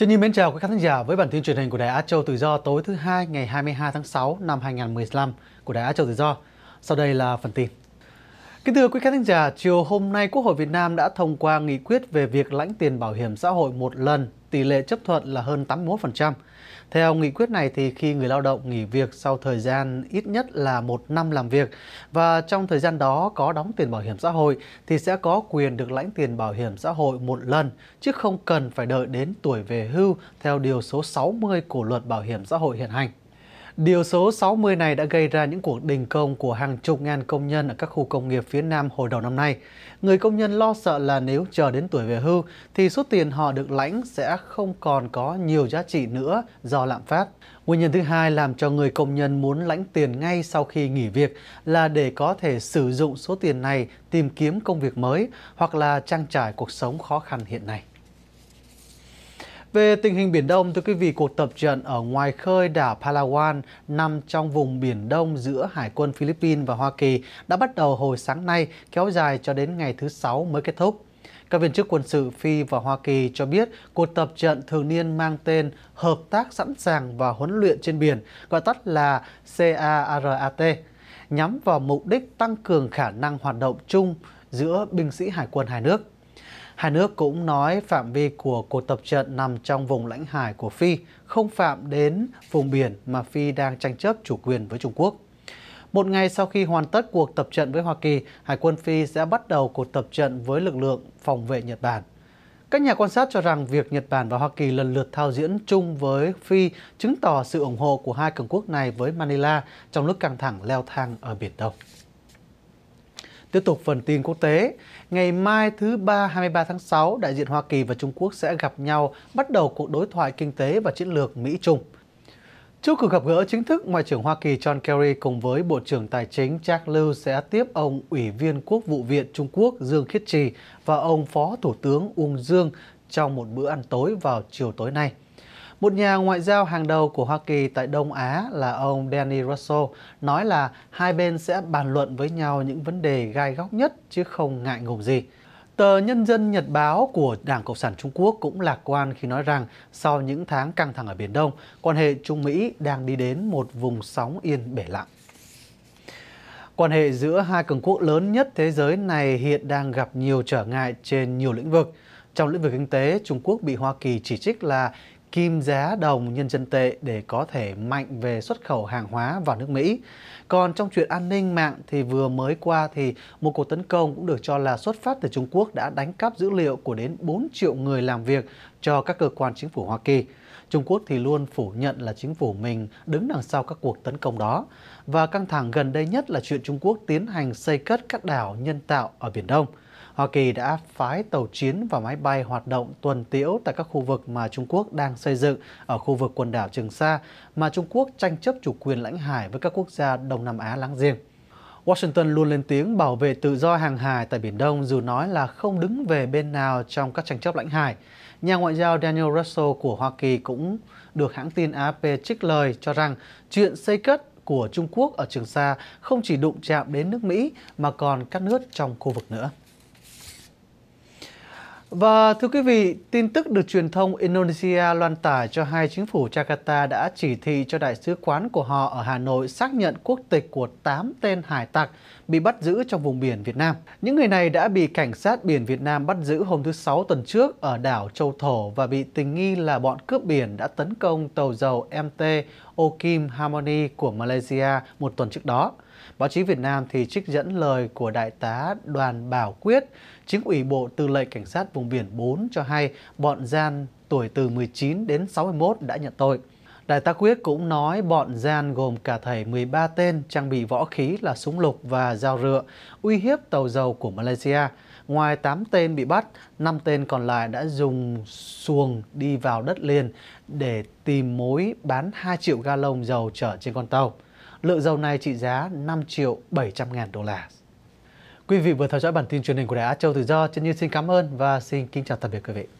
Chân như mến chào quý khán giả với bản tin truyền hình của Đài Á Châu Tự Do tối thứ hai ngày 22 tháng 6 năm 2015 của Đài Á Châu Tự Do. Sau đây là phần tin. Kính thưa quý khán thính giả, chiều hôm nay Quốc hội Việt Nam đã thông qua nghị quyết về việc lãnh tiền bảo hiểm xã hội một lần, tỷ lệ chấp thuận là hơn 81%. Theo nghị quyết này thì khi người lao động nghỉ việc sau thời gian ít nhất là một năm làm việc và trong thời gian đó có đóng tiền bảo hiểm xã hội thì sẽ có quyền được lãnh tiền bảo hiểm xã hội một lần chứ không cần phải đợi đến tuổi về hưu theo điều số 60 của luật bảo hiểm xã hội hiện hành. Điều số 60 này đã gây ra những cuộc đình công của hàng chục ngàn công nhân ở các khu công nghiệp phía Nam hồi đầu năm nay. Người công nhân lo sợ là nếu chờ đến tuổi về hưu thì số tiền họ được lãnh sẽ không còn có nhiều giá trị nữa do lạm phát. Nguyên nhân thứ hai làm cho người công nhân muốn lãnh tiền ngay sau khi nghỉ việc là để có thể sử dụng số tiền này tìm kiếm công việc mới hoặc là trang trải cuộc sống khó khăn hiện nay. Về tình hình Biển Đông, thưa quý vị, cuộc tập trận ở ngoài khơi đảo Palawan nằm trong vùng Biển Đông giữa Hải quân Philippines và Hoa Kỳ đã bắt đầu hồi sáng nay, kéo dài cho đến ngày thứ Sáu mới kết thúc. Các viên chức quân sự Phi và Hoa Kỳ cho biết cuộc tập trận thường niên mang tên Hợp tác sẵn sàng và huấn luyện trên biển, gọi tắt là CARAT, nhắm vào mục đích tăng cường khả năng hoạt động chung giữa binh sĩ hải quân hai nước. Hai nước cũng nói phạm vi của cuộc tập trận nằm trong vùng lãnh hải của Phi, không phạm đến vùng biển mà Phi đang tranh chấp chủ quyền với Trung Quốc. Một ngày sau khi hoàn tất cuộc tập trận với Hoa Kỳ, Hải quân Phi sẽ bắt đầu cuộc tập trận với lực lượng phòng vệ Nhật Bản. Các nhà quan sát cho rằng việc Nhật Bản và Hoa Kỳ lần lượt thao diễn chung với Phi chứng tỏ sự ủng hộ của hai cường quốc này với Manila trong lúc căng thẳng leo thang ở Biển Đông. Tiếp tục phần tin quốc tế, ngày mai thứ Ba 23 tháng 6, đại diện Hoa Kỳ và Trung Quốc sẽ gặp nhau bắt đầu cuộc đối thoại kinh tế và chiến lược Mỹ-Trung. Trước cuộc gặp gỡ chính thức, Ngoại trưởng Hoa Kỳ John Kerry cùng với Bộ trưởng Tài chính Jack Lew sẽ tiếp ông Ủy viên Quốc vụ viện Trung Quốc Dương Khiết Trì và ông Phó Thủ tướng Uông Dương trong một bữa ăn tối vào chiều tối nay. Một nhà ngoại giao hàng đầu của Hoa Kỳ tại Đông Á là ông Danny Russell nói là hai bên sẽ bàn luận với nhau những vấn đề gai góc nhất chứ không ngại ngùng gì. Tờ Nhân dân Nhật báo của Đảng Cộng sản Trung Quốc cũng lạc quan khi nói rằng sau những tháng căng thẳng ở Biển Đông, quan hệ Trung Mỹ đang đi đến một vùng sóng yên bể lặng. Quan hệ giữa hai cường quốc lớn nhất thế giới này hiện đang gặp nhiều trở ngại trên nhiều lĩnh vực. Trong lĩnh vực kinh tế, Trung Quốc bị Hoa Kỳ chỉ trích là kim giá đồng nhân dân tệ để có thể mạnh về xuất khẩu hàng hóa vào nước Mỹ. Còn trong chuyện an ninh mạng thì vừa mới qua thì một cuộc tấn công cũng được cho là xuất phát từ Trung Quốc đã đánh cắp dữ liệu của đến 4 triệu người làm việc cho các cơ quan chính phủ Hoa Kỳ. Trung Quốc thì luôn phủ nhận là chính phủ mình đứng đằng sau các cuộc tấn công đó. Và căng thẳng gần đây nhất là chuyện Trung Quốc tiến hành xây cất các đảo nhân tạo ở Biển Đông. Hoa Kỳ đã phái tàu chiến và máy bay hoạt động tuần tiễu tại các khu vực mà Trung Quốc đang xây dựng ở khu vực quần đảo Trường Sa mà Trung Quốc tranh chấp chủ quyền lãnh hải với các quốc gia Đông Nam Á láng giềng. Washington luôn lên tiếng bảo vệ tự do hàng hải tại Biển Đông dù nói là không đứng về bên nào trong các tranh chấp lãnh hải. Nhà ngoại giao Daniel Russell của Hoa Kỳ cũng được hãng tin AP trích lời cho rằng chuyện xây cất của Trung Quốc ở Trường Sa không chỉ đụng chạm đến nước Mỹ mà còn các nước trong khu vực nữa. Và thưa quý vị, tin tức được truyền thông Indonesia loan tải cho hai chính phủ Jakarta đã chỉ thị cho đại sứ quán của họ ở Hà Nội xác nhận quốc tịch của 8 tên hải tặc bị bắt giữ trong vùng biển Việt Nam. Những người này đã bị cảnh sát biển Việt Nam bắt giữ hôm thứ Sáu tuần trước ở đảo Châu Thổ và bị tình nghi là bọn cướp biển đã tấn công tàu dầu MT Okim Harmony của Malaysia một tuần trước đó. Báo chí Việt Nam thì trích dẫn lời của Đại tá Đoàn Bảo Quyết, chính ủy Bộ Tư lệnh Cảnh sát vùng biển 4 cho hay bọn gian tuổi từ 19 đến 61 đã nhận tội. Đại tá Quyết cũng nói bọn gian gồm cả thầy 13 tên trang bị võ khí là súng lục và dao rựa, uy hiếp tàu dầu của Malaysia. Ngoài 8 tên bị bắt, 5 tên còn lại đã dùng xuồng đi vào đất liền để tìm mối bán 2 triệu ga lông dầu chở trên con tàu. Lượng dầu này trị giá 5 triệu 700 ngàn đô la. Quý vị vừa theo dõi bản tin truyền hình của Đài Á Châu Tự Do. Chân Như xin cảm ơn và xin kính chào tạm biệt quý vị.